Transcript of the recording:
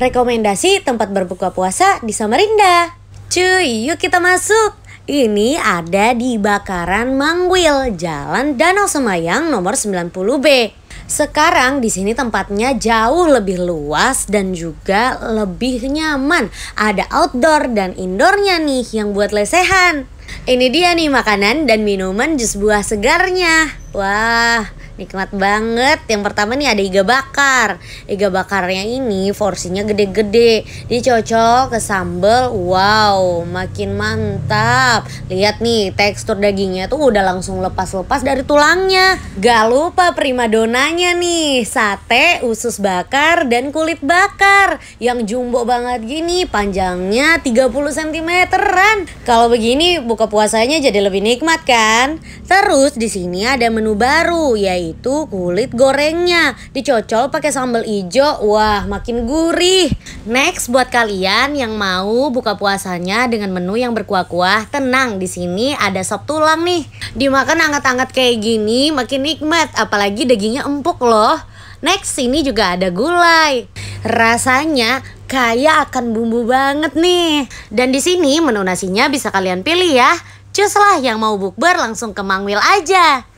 Rekomendasi tempat berbuka puasa di Samarinda. Cuy, yuk kita masuk. Ini ada di Bakaran Mangwil, Jalan Danau Semayang nomor 90B. Sekarang di sini tempatnya jauh lebih luas dan juga lebih nyaman. Ada outdoor dan indoornya nih yang buat lesehan. Ini dia nih makanan dan minuman jus buah segarnya. Wah, nikmat banget. Yang pertama nih ada iga bakar. Iga bakarnya ini porsinya gede-gede. Dia ke sambal. Wow, makin mantap. Lihat nih, tekstur dagingnya tuh udah langsung lepas-lepas dari tulangnya. Gak lupa primadonanya nih, sate, usus bakar, dan kulit bakar. Yang jumbo banget gini, panjangnya 30 cm-an. Kalau begini buka puasanya jadi lebih nikmat kan? Terus di sini ada menu baru yaitu kulit gorengnya dicocol pakai sambal ijo. Wah, makin gurih. Next buat kalian yang mau buka puasanya dengan menu yang berkuah-kuah, tenang di sini ada sop tulang nih. Dimakan anget-anget kayak gini makin nikmat apalagi dagingnya empuk loh. Next sini juga ada gulai. Rasanya kayak akan bumbu banget nih. Dan di sini menu nasinya bisa kalian pilih ya. Cus lah yang mau bukber langsung ke Mangwil aja.